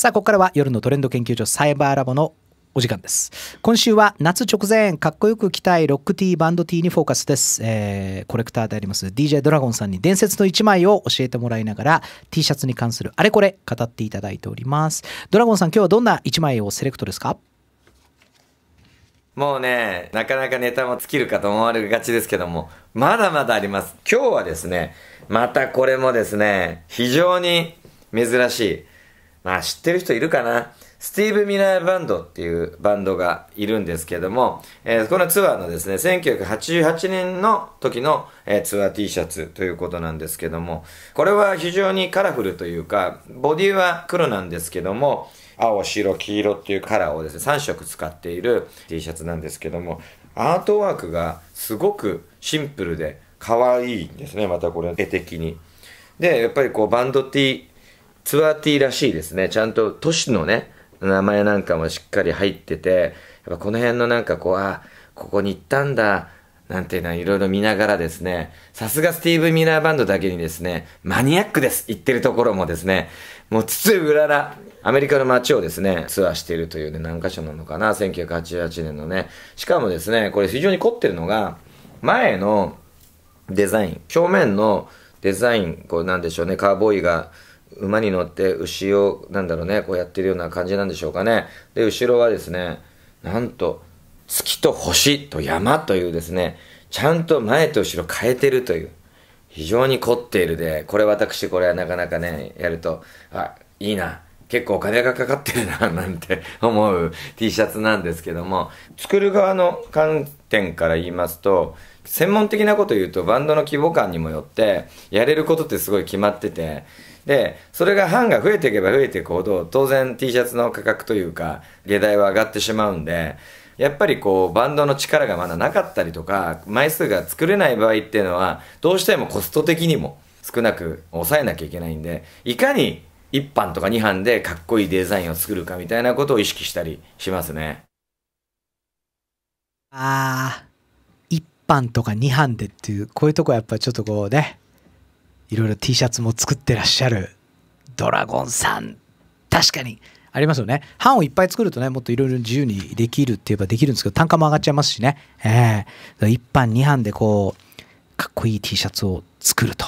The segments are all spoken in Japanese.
さあここからは夜のトレンド研究所サイバーラボのお時間です今週は夏直前かっこよく着たいロックティーバンドティーにフォーカスです、えー、コレクターであります DJ ドラゴンさんに伝説の1枚を教えてもらいながら T シャツに関するあれこれ語っていただいておりますドラゴンさん今日はどんな1枚をセレクトですかもうねなかなかネタも尽きるかと思われがちですけどもまだまだあります今日はですねまたこれもですね非常に珍しいまあ知ってる人いるかなスティーブ・ミラーバンドっていうバンドがいるんですけども、えー、このツアーのですね、1988年の時の、えー、ツアー T シャツということなんですけども、これは非常にカラフルというか、ボディは黒なんですけども、青、白、黄色っていうカラーをですね、3色使っている T シャツなんですけども、アートワークがすごくシンプルで可愛いんですね、またこれ絵的に。で、やっぱりこうバンド T ツアーティーらしいですね。ちゃんと都市のね、名前なんかもしっかり入ってて、やっぱこの辺のなんかこう、あ、ここに行ったんだ、なんていうのはいろいろ見ながらですね、さすがスティーブ・ミラーバンドだけにですね、マニアックです言ってるところもですね、もうつつうらら、アメリカの街をですね、ツアーしているというね、何箇所なのかな、1988年のね。しかもですね、これ非常に凝ってるのが、前のデザイン、表面のデザイン、こうなんでしょうね、カーボーイが馬に乗って牛を、なんだろうね、こうやってるような感じなんでしょうかね。で、後ろはですね、なんと、月と星と山というですね、ちゃんと前と後ろ変えてるという、非常に凝っているで、これ私、これはなかなかね、やると、あ、いいな。結構お金がかかってるななんて思う T シャツなんですけども作る側の観点から言いますと専門的なこと言うとバンドの規模感にもよってやれることってすごい決まっててでそれが班が増えていけば増えていくほど当然 T シャツの価格というか下代は上がってしまうんでやっぱりこうバンドの力がまだなかったりとか枚数が作れない場合っていうのはどうしてもコスト的にも少なく抑えなきゃいけないんでいかに1班とか2班でかっこいいデザインを作るかみたいなことを意識したりしますね。ああ、1班とか2班でっていう、こういうとこはやっぱちょっとこうね、いろいろ T シャツも作ってらっしゃるドラゴンさん、確かにありますよね。版をいっぱい作るとね、もっといろいろ自由にできるって言えばできるんですけど、単価も上がっちゃいますしね。ええー、1版2版でこう、かっこいい T シャツを作ると。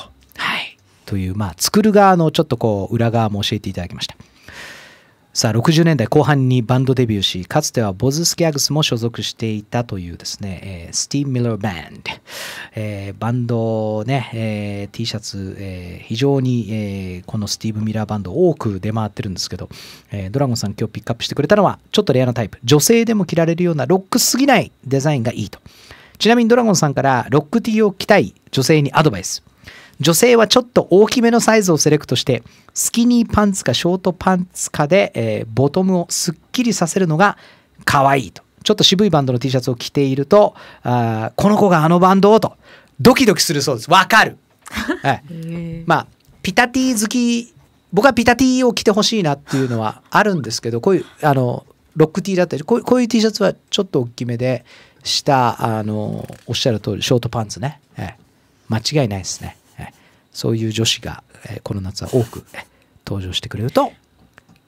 という、まあ、作る側のちょっとこう裏側も教えていただきましたさあ60年代後半にバンドデビューしかつてはボズスキャグスも所属していたというですね、えー、スティーブ・ミラー・バンド、えー、バンドね、えー、T シャツ、えー、非常に、えー、このスティーブ・ミラーバンド多く出回ってるんですけど、えー、ドラゴンさん今日ピックアップしてくれたのはちょっとレアなタイプ女性でも着られるようなロックすぎないデザインがいいとちなみにドラゴンさんからロック T を着たい女性にアドバイス女性はちょっと大きめのサイズをセレクトしてスキニーパンツかショートパンツかで、えー、ボトムをすっきりさせるのが可愛いとちょっと渋いバンドの T シャツを着ているとあこの子があのバンドをとドキドキするそうですわかる、はい、まあピタティ好き僕はピタティを着てほしいなっていうのはあるんですけどこういうあのロックティーだったりこうこういう T シャツはちょっと大きめでしたあのおっしゃる通りショートパンツね、ええ、間違いないですねそういう女子が、えー、この夏は多く、ね、登場してくれると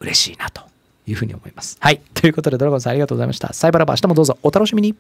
嬉しいなというふうに思います。はい。ということで、ドラゴンさんありがとうございました。サイバーラバー、明日もどうぞお楽しみに。